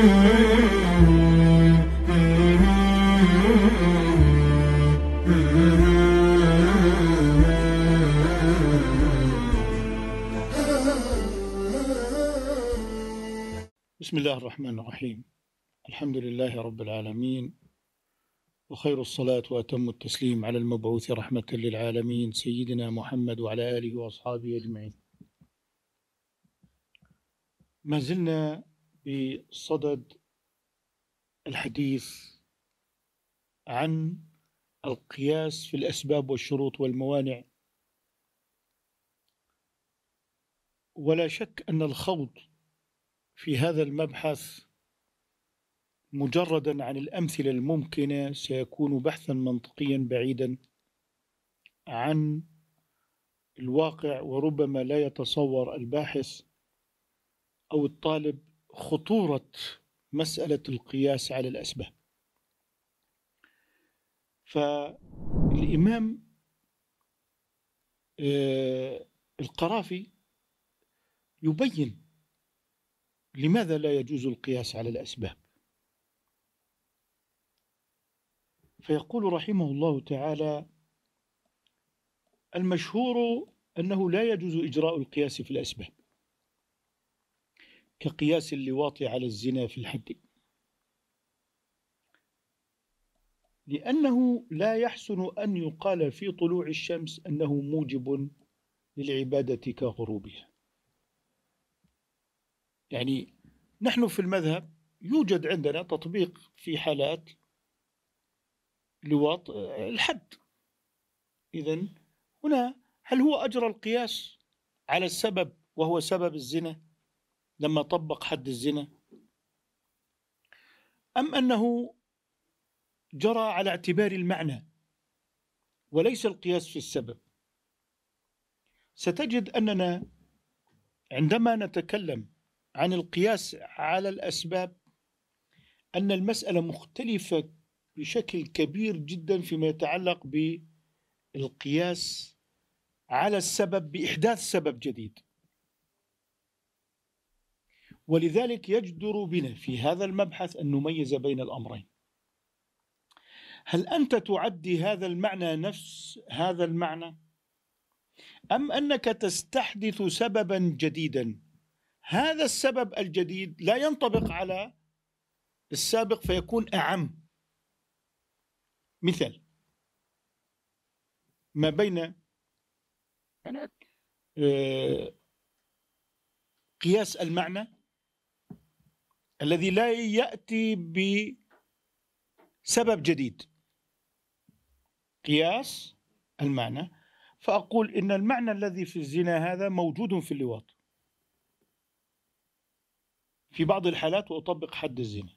بسم الله الرحمن الرحيم الحمد لله رب العالمين وخير الصلاة وأتم التسليم على المبعوث رحمة للعالمين سيدنا محمد وعلى آله وأصحابه أجمعين ما زلنا بصدد الحديث عن القياس في الأسباب والشروط والموانع ولا شك أن الخوض في هذا المبحث مجردا عن الأمثلة الممكنة سيكون بحثا منطقيا بعيدا عن الواقع وربما لا يتصور الباحث أو الطالب خطورة مسألة القياس على الأسباب فالإمام آه، القرافي يبين لماذا لا يجوز القياس على الأسباب فيقول رحمه الله تعالى المشهور أنه لا يجوز إجراء القياس في الأسباب كقياس اللواط على الزنا في الحد لأنه لا يحسن أن يقال في طلوع الشمس أنه موجب للعبادة كغروبها يعني نحن في المذهب يوجد عندنا تطبيق في حالات لواط الحد إذا هنا هل هو أجرى القياس على السبب وهو سبب الزنا لما طبق حد الزنا أم أنه جرى على اعتبار المعنى وليس القياس في السبب ستجد أننا عندما نتكلم عن القياس على الأسباب أن المسألة مختلفة بشكل كبير جدا فيما يتعلق بالقياس على السبب بإحداث سبب جديد ولذلك يجدر بنا في هذا المبحث أن نميز بين الأمرين هل أنت تعدي هذا المعنى نفس هذا المعنى؟ أم أنك تستحدث سببا جديدا هذا السبب الجديد لا ينطبق على السابق فيكون أعم مثال ما بين آه، قياس المعنى الذي لا يأتي بسبب جديد قياس المعنى فأقول إن المعنى الذي في الزنا هذا موجود في اللواط في بعض الحالات وأطبق حد الزنا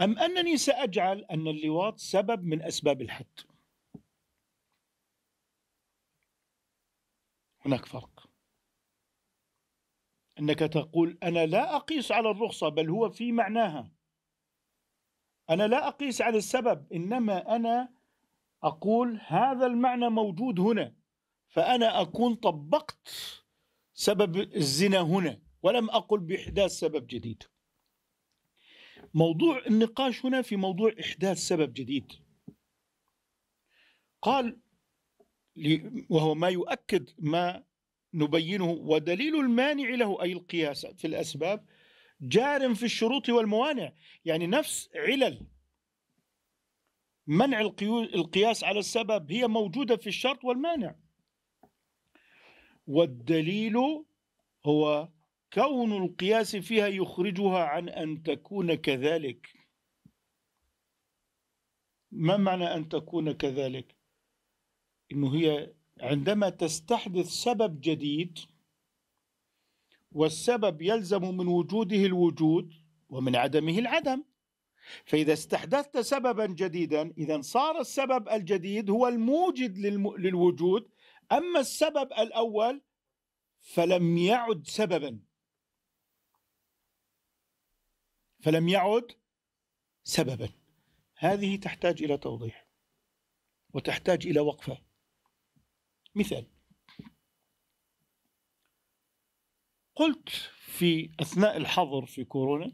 أم أنني سأجعل أن اللواط سبب من أسباب الحد هناك فرق أنك تقول أنا لا أقيس على الرخصة بل هو في معناها أنا لا أقيس على السبب إنما أنا أقول هذا المعنى موجود هنا فأنا أكون طبقت سبب الزنا هنا ولم أقل بإحداث سبب جديد موضوع النقاش هنا في موضوع إحداث سبب جديد قال وهو ما يؤكد ما نبينه ودليل المانع له أي القياس في الأسباب جار في الشروط والموانع يعني نفس علل منع القياس على السبب هي موجودة في الشرط والمانع والدليل هو كون القياس فيها يخرجها عن أن تكون كذلك ما معنى أن تكون كذلك إنه هي عندما تستحدث سبب جديد والسبب يلزم من وجوده الوجود ومن عدمه العدم فإذا استحدثت سببا جديدا إذا صار السبب الجديد هو الموجد للوجود أما السبب الأول فلم يعد سببا فلم يعد سببا هذه تحتاج إلى توضيح وتحتاج إلى وقفة مثال قلت في أثناء الحظر في كورونا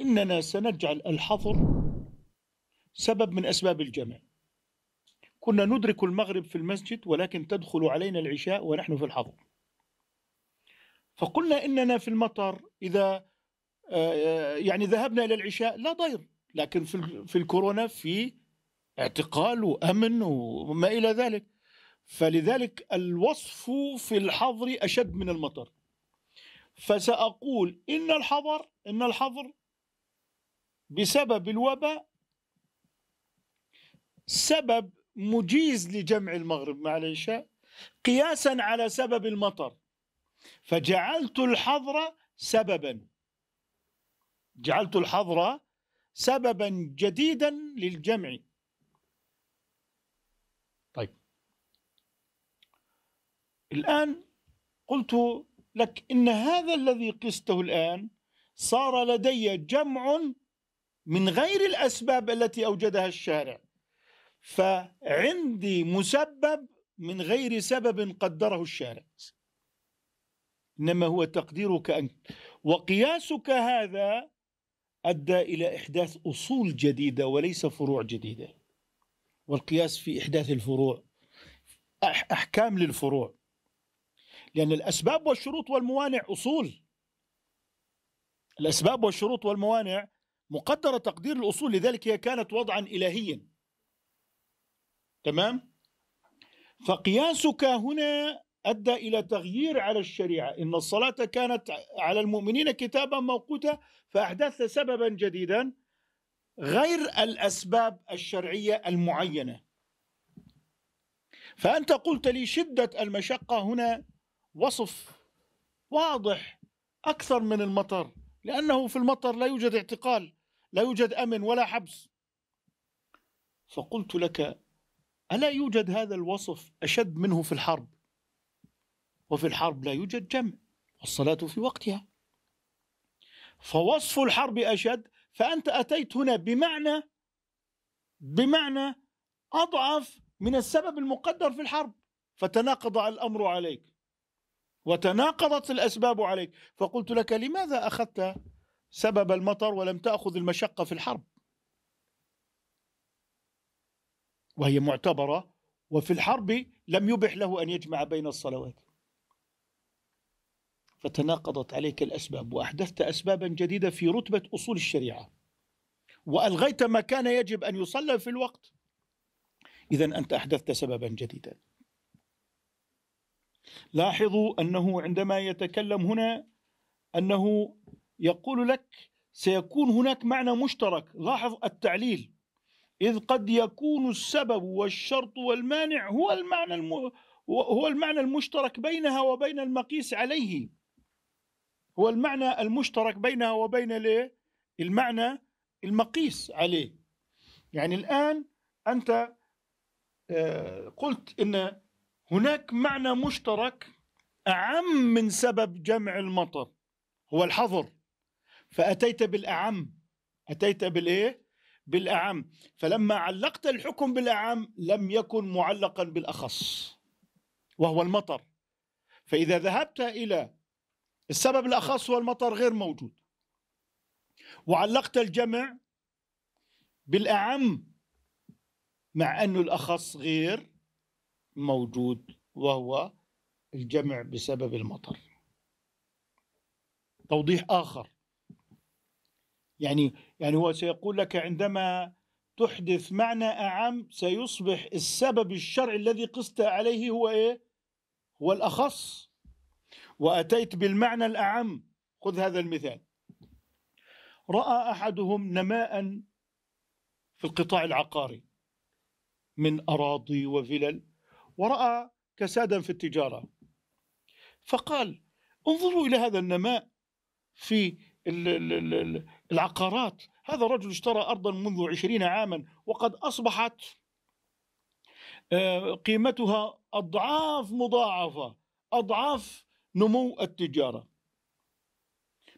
إننا سنجعل الحظر سبب من أسباب الجمع كنا ندرك المغرب في المسجد ولكن تدخل علينا العشاء ونحن في الحظر فقلنا إننا في المطر إذا آه، يعني ذهبنا إلى العشاء لا ضير لكن في الكورونا في اعتقال وامن وما الى ذلك فلذلك الوصف في الحظر اشد من المطر فساقول ان الحظر ان الحظر بسبب الوباء سبب مجيز لجمع المغرب مع العشاء قياسا على سبب المطر فجعلت الحظر سببا جعلت الحظر سببا جديدا للجمع الآن قلت لك إن هذا الذي قسته الآن صار لدي جمع من غير الأسباب التي أوجدها الشارع فعندي مسبب من غير سبب قدره الشارع إنما هو تقديرك أنت وقياسك هذا أدى إلى إحداث أصول جديدة وليس فروع جديدة والقياس في إحداث الفروع أحكام للفروع لأن الأسباب والشروط والموانع أصول الأسباب والشروط والموانع مقدرة تقدير الأصول لذلك هي كانت وضعا إلهيا تمام فقياسك هنا أدى إلى تغيير على الشريعة إن الصلاة كانت على المؤمنين كتابا موقوتا فأحدثت سببا جديدا غير الأسباب الشرعية المعينة فأنت قلت لي شدة المشقة هنا وصف واضح أكثر من المطر لأنه في المطر لا يوجد اعتقال لا يوجد أمن ولا حبس فقلت لك ألا يوجد هذا الوصف أشد منه في الحرب وفي الحرب لا يوجد جمع والصلاة في وقتها فوصف الحرب أشد فأنت أتيت هنا بمعنى بمعنى أضعف من السبب المقدر في الحرب فتناقض الأمر عليك وتناقضت الأسباب عليك فقلت لك لماذا أخذت سبب المطر ولم تأخذ المشقة في الحرب وهي معتبرة وفي الحرب لم يبح له أن يجمع بين الصلوات فتناقضت عليك الأسباب وأحدثت أسبابا جديدة في رتبة أصول الشريعة وألغيت ما كان يجب أن يصلى في الوقت إذا أنت أحدثت سببا جديدا لاحظوا انه عندما يتكلم هنا انه يقول لك سيكون هناك معنى مشترك لاحظ التعليل اذ قد يكون السبب والشرط والمانع هو المعنى الم... هو المعنى المشترك بينها وبين المقيس عليه هو المعنى المشترك بينها وبين ليه؟ المعنى المقيس عليه يعني الان انت آه، قلت ان هناك معنى مشترك أعم من سبب جمع المطر هو الحظر فأتيت بالأعم أتيت بالإيه؟ بالأعم فلما علقت الحكم بالأعم لم يكن معلقا بالأخص وهو المطر فإذا ذهبت إلى السبب الأخص هو المطر غير موجود وعلقت الجمع بالأعم مع أنه الأخص غير موجود وهو الجمع بسبب المطر توضيح آخر يعني يعني هو سيقول لك عندما تحدث معنى أعم سيصبح السبب الشرعي الذي قست عليه هو إيه؟ هو الأخص وأتيت بالمعنى الأعم خذ هذا المثال رأى أحدهم نماء في القطاع العقاري من أراضي وفلل ورأى كسادا في التجارة فقال انظروا إلى هذا النماء في العقارات هذا الرجل اشترى أرضا منذ عشرين عاما وقد أصبحت آه، قيمتها أضعاف مضاعفة أضعاف نمو التجارة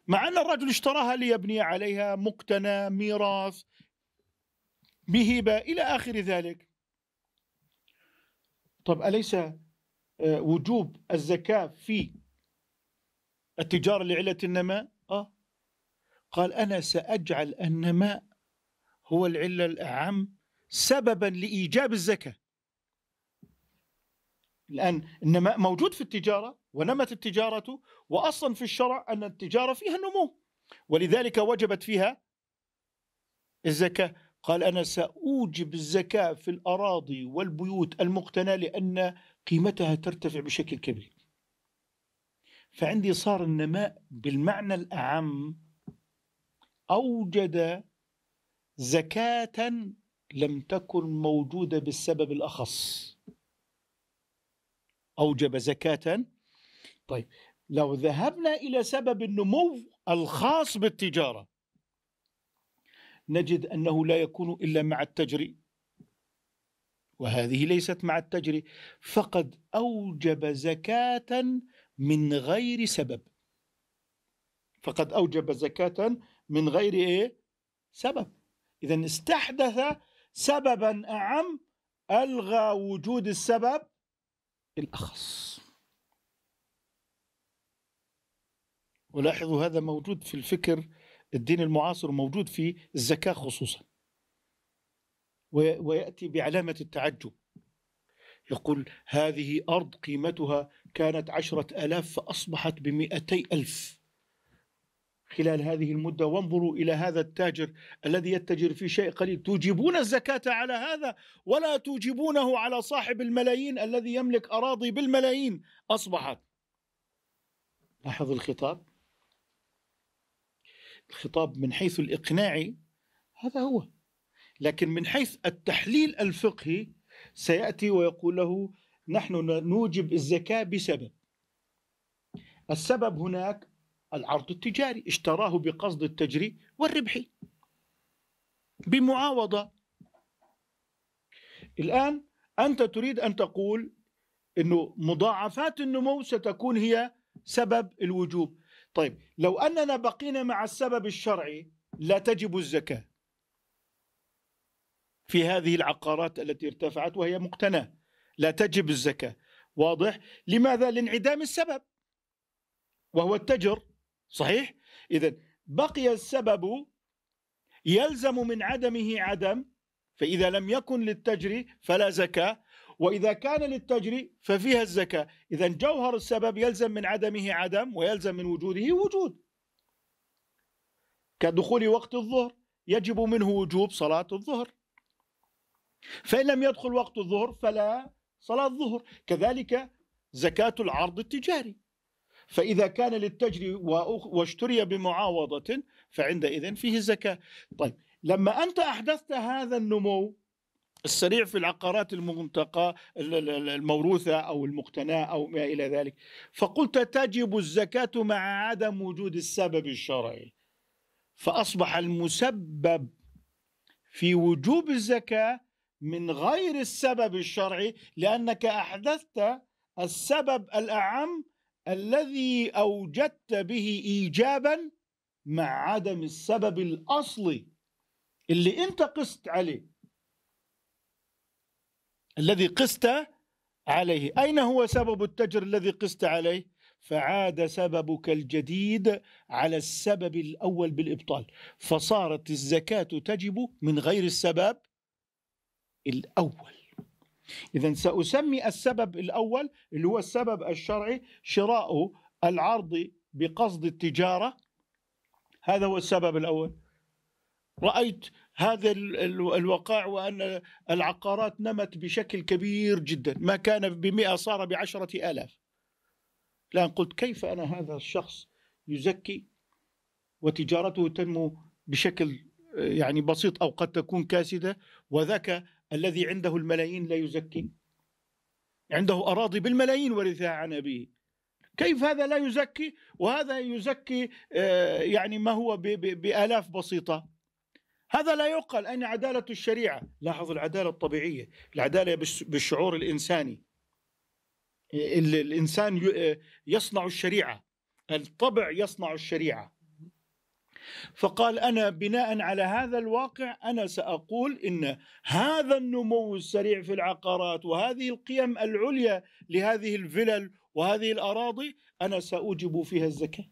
مع أن الرجل اشتراها ليبني عليها مقتنى ميراث بهبة إلى آخر ذلك طب أليس آه، وجوب الزكاة في التجارة لعلة النماء آه قال أنا سأجعل النماء هو العلة الأعم سببا لإيجاب الزكاة الآن النماء موجود في التجارة ونمت التجارة وأصلا في الشرع أن التجارة فيها النمو ولذلك وجبت فيها الزكاة قال أنا سأوجب الزكاة في الأراضي والبيوت المقتنى لأن قيمتها ترتفع بشكل كبير فعندي صار النماء بالمعنى الأعم أوجد زكاة لم تكن موجودة بالسبب الأخص أوجب زكاة طيب لو ذهبنا إلى سبب النمو الخاص بالتجارة نجد أنه لا يكون إلا مع التجري وهذه ليست مع التجري فقد أوجب زكاة من غير سبب فقد أوجب زكاة من غير إيه؟ سبب إذا استحدث سببا أعم ألغى وجود السبب الأخص ولاحظوا هذا موجود في الفكر الدين المعاصر موجود في الزكاة خصوصا ويأتي بعلامة التعجب يقول هذه أرض قيمتها كانت عشرة ألاف فأصبحت بمئتي ألف خلال هذه المدة وانظروا إلى هذا التاجر الذي يتجر في شيء قليل توجبون الزكاة على هذا ولا توجبونه على صاحب الملايين الذي يملك أراضي بالملايين أصبحت لاحظ الخطاب الخطاب من حيث الإقناعي هذا هو لكن من حيث التحليل الفقهي سيأتي ويقول له نحن نوجب الزكاة بسبب السبب هناك العرض التجاري اشتراه بقصد التجري والربح بمعاوضة الآن أنت تريد أن تقول أنه مضاعفات النمو ستكون هي سبب الوجوب طيب لو أننا بقينا مع السبب الشرعي لا تجب الزكاة في هذه العقارات التي ارتفعت وهي مقتناة لا تجب الزكاة واضح لماذا لانعدام السبب وهو التجر صحيح إذا بقي السبب يلزم من عدمه عدم فإذا لم يكن للتجري فلا زكاة وإذا كان للتجري ففيها الزكاة إذا جوهر السبب يلزم من عدمه عدم ويلزم من وجوده وجود كدخول وقت الظهر يجب منه وجوب صلاة الظهر فإن لم يدخل وقت الظهر فلا صلاة الظهر كذلك زكاة العرض التجاري فإذا كان للتجري واشتري بمعاوضة فعندئذ فيه الزكاة طيب لما أنت أحدثت هذا النمو السريع في العقارات المنطقة الموروثة أو المقتناة أو ما إلى ذلك فقلت تجب الزكاة مع عدم وجود السبب الشرعي فأصبح المسبب في وجوب الزكاة من غير السبب الشرعي لأنك أحدثت السبب الأعم الذي أوجدت به إيجابا مع عدم السبب الأصلي اللي أنت قست عليه الذي قست عليه أين هو سبب التجر الذي قست عليه فعاد سببك الجديد على السبب الأول بالإبطال فصارت الزكاة تجب من غير السبب الأول إذا سأسمي السبب الأول اللي هو السبب الشرعي شراء العرض بقصد التجارة هذا هو السبب الأول رأيت هذا الوقاع وأن العقارات نمت بشكل كبير جدا ما كان بمئة صار بعشرة آلاف الآن قلت كيف أنا هذا الشخص يزكي وتجارته تنمو بشكل يعني بسيط أو قد تكون كاسدة وذاك الذي عنده الملايين لا يزكي عنده أراضي بالملايين ورثها عن أبيه كيف هذا لا يزكي وهذا يزكي آه، يعني ما هو بآلاف بسيطة هذا لا يقال أين عدالة الشريعة لاحظ العدالة الطبيعية العدالة بالشعور الإنساني الإنسان يصنع الشريعة الطبع يصنع الشريعة فقال أنا بناء على هذا الواقع أنا سأقول إن هذا النمو السريع في العقارات وهذه القيم العليا لهذه الفلل وهذه الأراضي أنا سأوجب فيها الزكاة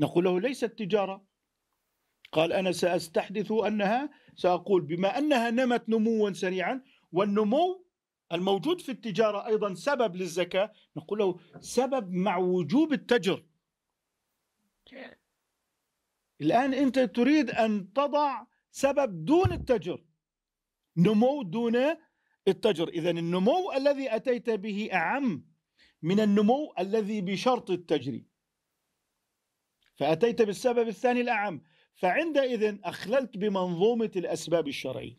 نقول له ليست تجارة قال أنا سأستحدث أنها سأقول بما أنها نمت نموا سريعا والنمو الموجود في التجارة أيضا سبب للزكاة نقول له سبب مع وجوب التجر الآن أنت تريد أن تضع سبب دون التجر نمو دون التجر إذا النمو الذي أتيت به أعم من النمو الذي بشرط التجري فأتيت بالسبب الثاني الأعم فعندئذ أخللت بمنظومة الأسباب الشرعية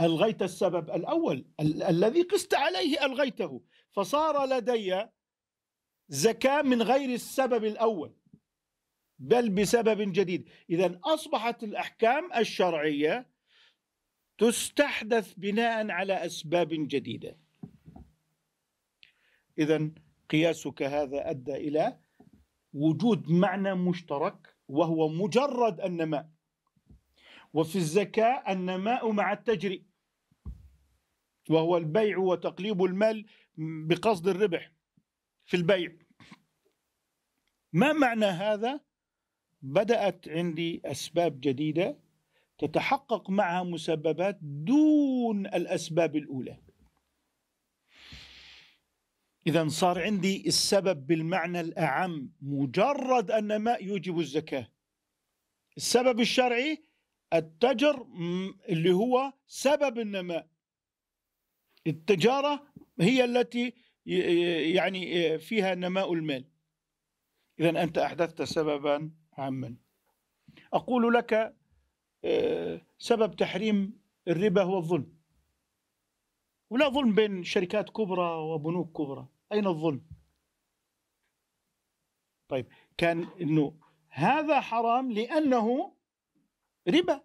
ألغيت السبب الأول ال- الذي قست عليه ألغيته فصار لدي زكاة من غير السبب الأول بل بسبب جديد إذا أصبحت الأحكام الشرعية تستحدث بناء على أسباب جديدة إذا قياسك هذا أدى إلى وجود معنى مشترك وهو مجرد النماء وفي الزكاة النماء مع التجري وهو البيع وتقليب المال بقصد الربح في البيع ما معنى هذا بدأت عندي أسباب جديدة تتحقق معها مسببات دون الأسباب الأولى إذا صار عندي السبب بالمعنى الأعم مجرد أن ماء يوجب الزكاة السبب الشرعي التجر اللي هو سبب النماء التجارة هي التي يعني فيها نماء المال إذا أنت أحدثت سببا عاما أقول لك آه، سبب تحريم الربا هو الظلم ولا ظلم بين شركات كبرى وبنوك كبرى أين الظلم طيب كان أنه هذا حرام لأنه ربا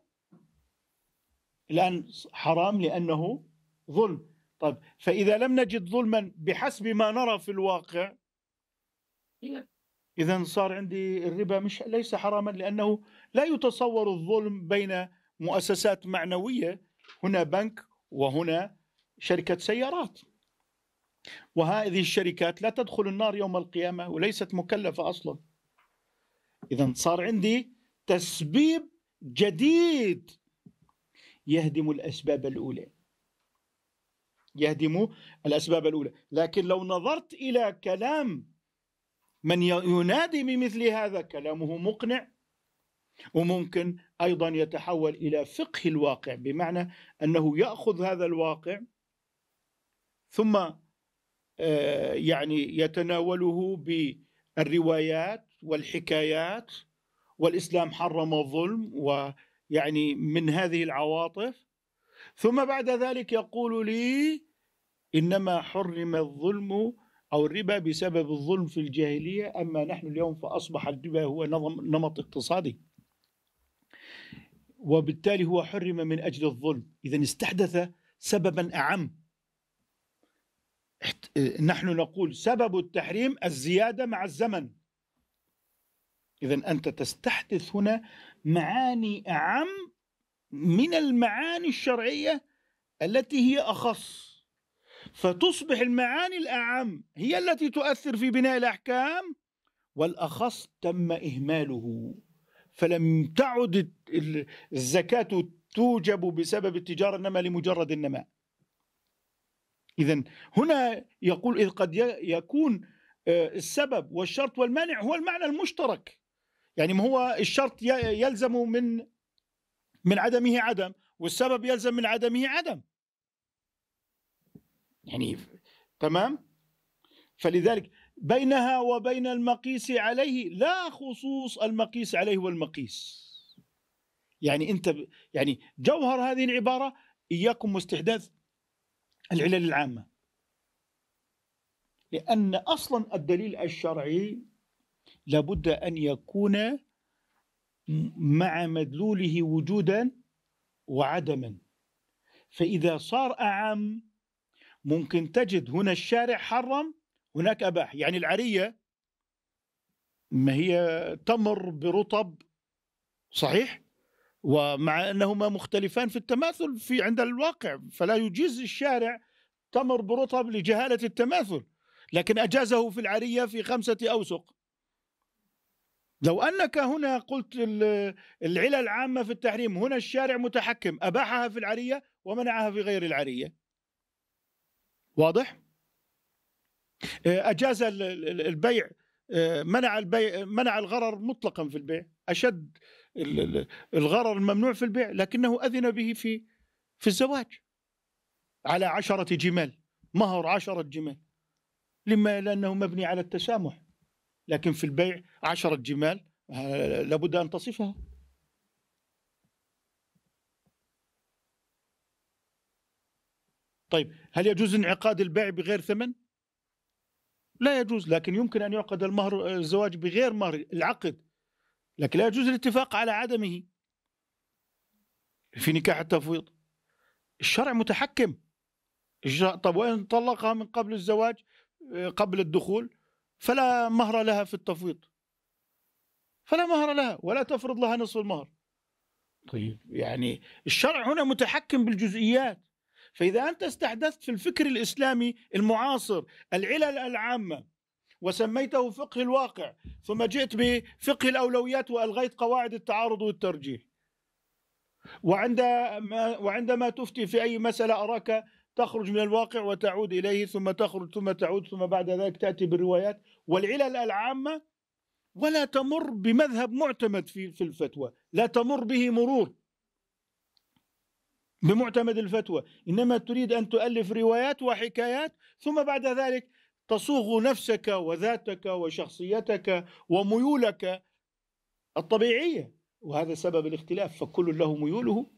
الآن حرام لأنه ظلم طيب فإذا لم نجد ظلما بحسب ما نرى في الواقع إذا صار عندي الربا مش ليس حراما لأنه لا يتصور الظلم بين مؤسسات معنوية هنا بنك وهنا شركة سيارات وهذه الشركات لا تدخل النار يوم القيامة وليست مكلفة أصلا إذا صار عندي تسبيب جديد يهدم الأسباب الأولى يهدم الأسباب الأولى لكن لو نظرت إلى كلام من ينادي بمثل هذا كلامه مقنع وممكن أيضا يتحول إلى فقه الواقع بمعنى أنه يأخذ هذا الواقع ثم آه، يعني يتناوله بالروايات والحكايات والاسلام حرم الظلم ويعني من هذه العواطف ثم بعد ذلك يقول لي انما حرم الظلم او الربا بسبب الظلم في الجاهليه اما نحن اليوم فاصبح الربا هو نظم نمط اقتصادي وبالتالي هو حرم من اجل الظلم اذا استحدث سببا اعم آه، نحن نقول سبب التحريم الزيادة مع الزمن إذا أنت تستحدث هنا معاني أعم من المعاني الشرعية التي هي أخص فتصبح المعاني الأعم هي التي تؤثر في بناء الأحكام والأخص تم إهماله فلم تعد الزكاة توجب بسبب التجارة إنما لمجرد النماء إذا هنا يقول إذ قد يكون آه، السبب والشرط والمانع هو المعنى المشترك يعني ما هو الشرط يلزم من من عدمه عدم والسبب يلزم من عدمه عدم يعني تمام فلذلك بينها وبين المقيس عليه لا خصوص المقيس عليه والمقيس يعني انت يعني جوهر هذه العباره اياكم واستحداث العلل العامة لأن أصلا الدليل الشرعي لابد أن يكون مع مدلوله وجودا وعدما فإذا صار أعم ممكن تجد هنا الشارع حرم هناك أباح يعني العرية ما هي تمر برطب صحيح ومع انهما مختلفان في التماثل في عند الواقع فلا يجيز الشارع تمر برطب لجهاله التماثل لكن اجازه في العريه في خمسه اوسق لو انك هنا قلت العله العامه في التحريم هنا الشارع متحكم اباحها في العريه ومنعها في غير العريه واضح اجاز البيع آه، منع البيع منع الغرر مطلقا في البيع اشد الغرر الممنوع في البيع لكنه أذن به في في الزواج على عشرة جمال مهر عشرة جمال لما لأنه مبني على التسامح لكن في البيع عشرة جمال آه، لابد أن تصفها طيب هل يجوز انعقاد البيع بغير ثمن؟ لا يجوز لكن يمكن أن يعقد المهر آه، الزواج بغير مهر العقد لكن لا يجوز الاتفاق على عدمه في نكاح التفويض الشرع متحكم طب وإن طلقها من قبل الزواج آه، قبل الدخول فلا مهر لها في التفويض فلا مهر لها ولا تفرض لها نصف المهر طيب يعني الشرع هنا متحكم بالجزئيات فإذا أنت استحدثت في الفكر الإسلامي المعاصر العلل العامة وسميته فقه الواقع ثم جئت بفقه الأولويات وألغيت قواعد التعارض والترجيح وعندما, وعندما تفتي في أي مسألة أراك تخرج من الواقع وتعود إليه ثم تخرج ثم تعود ثم بعد ذلك تأتي بالروايات والعلل العامة ولا تمر بمذهب معتمد في في الفتوى لا تمر به مرور بمعتمد الفتوى إنما تريد أن تؤلف روايات وحكايات ثم بعد ذلك تصوغ نفسك وذاتك وشخصيتك وميولك الطبيعيه وهذا سبب الاختلاف فكل له ميوله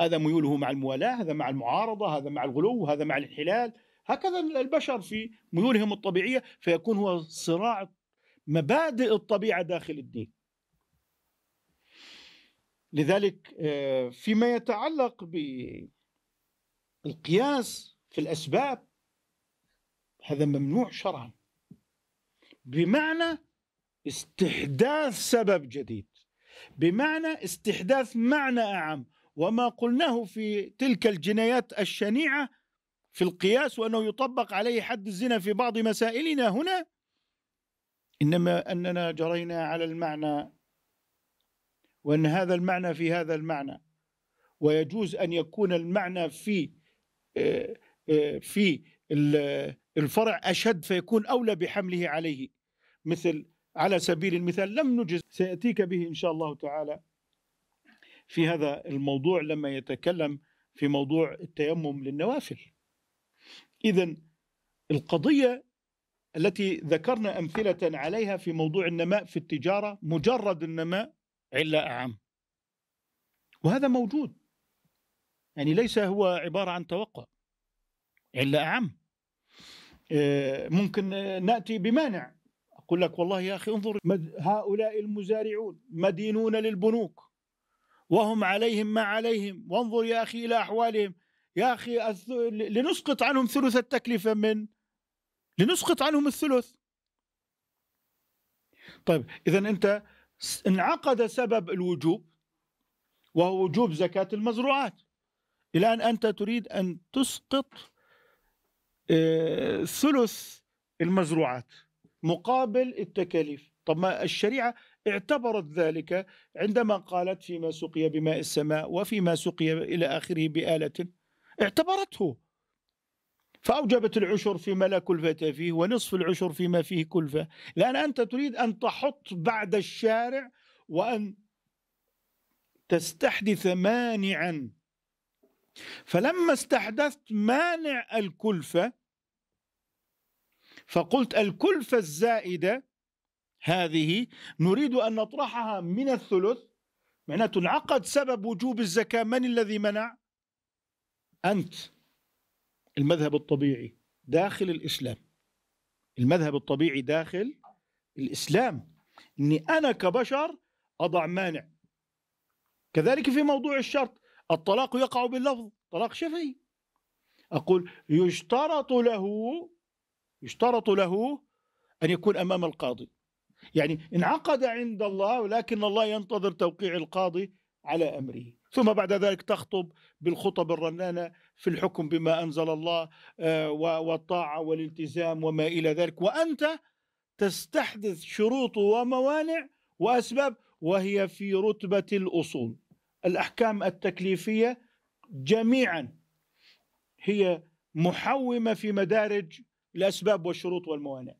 هذا ميوله مع الموالاه هذا مع المعارضه هذا مع الغلو هذا مع الانحلال هكذا البشر في ميولهم الطبيعيه فيكون هو صراع مبادئ الطبيعه داخل الدين لذلك آه، فيما يتعلق بالقياس في الاسباب هذا ممنوع شرعا بمعنى استحداث سبب جديد بمعنى استحداث معنى أعم وما قلناه في تلك الجنايات الشنيعة في القياس وأنه يطبق عليه حد الزنا في بعض مسائلنا هنا إنما أننا جرينا على المعنى وأن هذا المعنى في هذا المعنى ويجوز أن يكون المعنى في آه، آه، في الفرع أشد فيكون أولى بحمله عليه مثل على سبيل المثال لم نجز سيأتيك به إن شاء الله تعالى في هذا الموضوع لما يتكلم في موضوع التيمم للنوافل إذا القضية التي ذكرنا أمثلة عليها في موضوع النماء في التجارة مجرد النماء علة أعم وهذا موجود يعني ليس هو عبارة عن توقع علة أعم آه، ممكن آه، ناتي بمانع اقول لك والله يا اخي انظر هؤلاء المزارعون مدينون للبنوك وهم عليهم ما عليهم وانظر يا اخي الى احوالهم يا اخي لنسقط عنهم ثلث التكلفه من لنسقط عنهم الثلث طيب اذا انت انعقد سبب الوجوب وهو وجوب زكاه المزروعات الى ان انت تريد ان تسقط آه، ثلث المزروعات مقابل التكاليف طب ما الشريعة اعتبرت ذلك عندما قالت فيما سقي بماء السماء وفيما سقي إلى آخره بآلة اعتبرته فأوجبت العشر فيما لا كلفة فيه ونصف العشر فيما فيه كلفة لأن أنت تريد أن تحط بعد الشارع وأن تستحدث مانعا فلما استحدثت مانع الكلفة فقلت الكلفة الزائدة هذه نريد أن نطرحها من الثلث معناته انعقد سبب وجوب الزكاة من الذي منع أنت المذهب الطبيعي داخل الإسلام المذهب الطبيعي داخل الإسلام أني أنا كبشر أضع مانع كذلك في موضوع الشرط الطلاق يقع باللفظ طلاق شفهي أقول يشترط له يشترط له أن يكون أمام القاضي يعني انعقد عند الله ولكن الله ينتظر توقيع القاضي على امره ثم بعد ذلك تخطب بالخطب الرنانه في الحكم بما انزل الله آه، والطاعه والالتزام وما الى ذلك وانت تستحدث شروط وموانع واسباب وهي في رتبه الاصول الاحكام التكليفيه جميعا هي محومه في مدارج الأسباب والشروط والموانع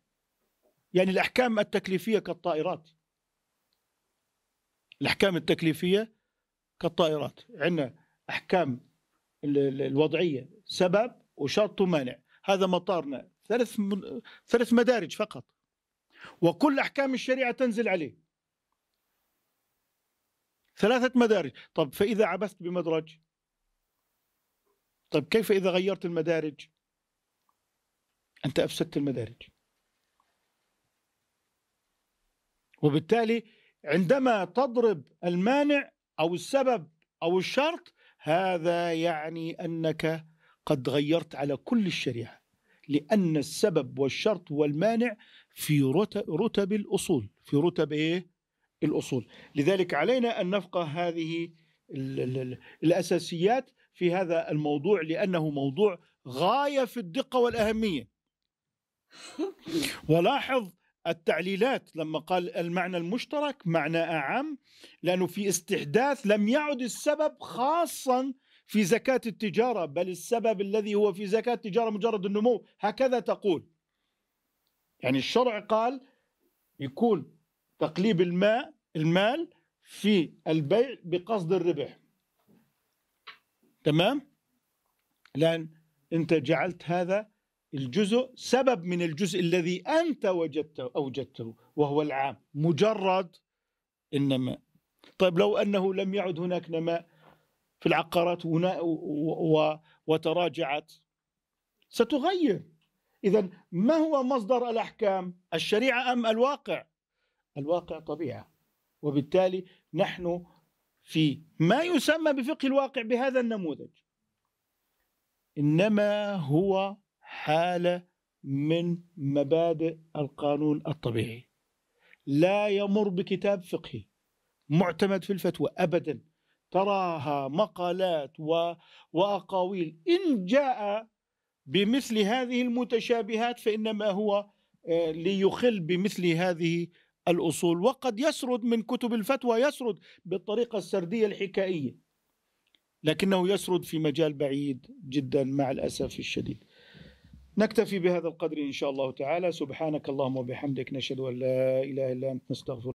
يعني الأحكام التكليفية كالطائرات الأحكام التكليفية كالطائرات عندنا أحكام الوضعية سبب وشرط ومانع هذا مطارنا ثلاث ثلاث مدارج فقط وكل أحكام الشريعة تنزل عليه ثلاثة مدارج طب فإذا عبثت بمدرج طب كيف إذا غيرت المدارج أنت أفسدت المدارج وبالتالي عندما تضرب المانع أو السبب أو الشرط هذا يعني أنك قد غيرت على كل الشريعة لأن السبب والشرط والمانع في رتب الأصول في رتب إيه؟ الأصول لذلك علينا أن نفقه هذه الأساسيات في هذا الموضوع لأنه موضوع غاية في الدقة والأهمية ولاحظ التعليلات لما قال المعنى المشترك معنى أعم لأنه في استحداث لم يعد السبب خاصا في زكاة التجارة بل السبب الذي هو في زكاة التجارة مجرد النمو هكذا تقول يعني الشرع قال يكون تقليب الماء المال في البيع بقصد الربح تمام لأن أنت جعلت هذا الجزء سبب من الجزء الذي أنت وجدته أوجدته وهو العام مجرد النماء طيب لو أنه لم يعد هناك نماء في العقارات وتراجعت ستغير إذا ما هو مصدر الأحكام الشريعة أم الواقع الواقع طبيعة وبالتالي نحن في ما يسمى بفقه الواقع بهذا النموذج إنما هو حاله من مبادئ القانون الطبيعي لا يمر بكتاب فقهي معتمد في الفتوى ابدا تراها مقالات و... واقاويل ان جاء بمثل هذه المتشابهات فانما هو آه، ليخل بمثل هذه الاصول وقد يسرد من كتب الفتوى يسرد بالطريقه السرديه الحكائيه لكنه يسرد في مجال بعيد جدا مع الاسف الشديد نكتفي بهذا القدر إن شاء الله تعالى سبحانك اللهم وبحمدك نشهد أن لا إله إلا أنت نستغفر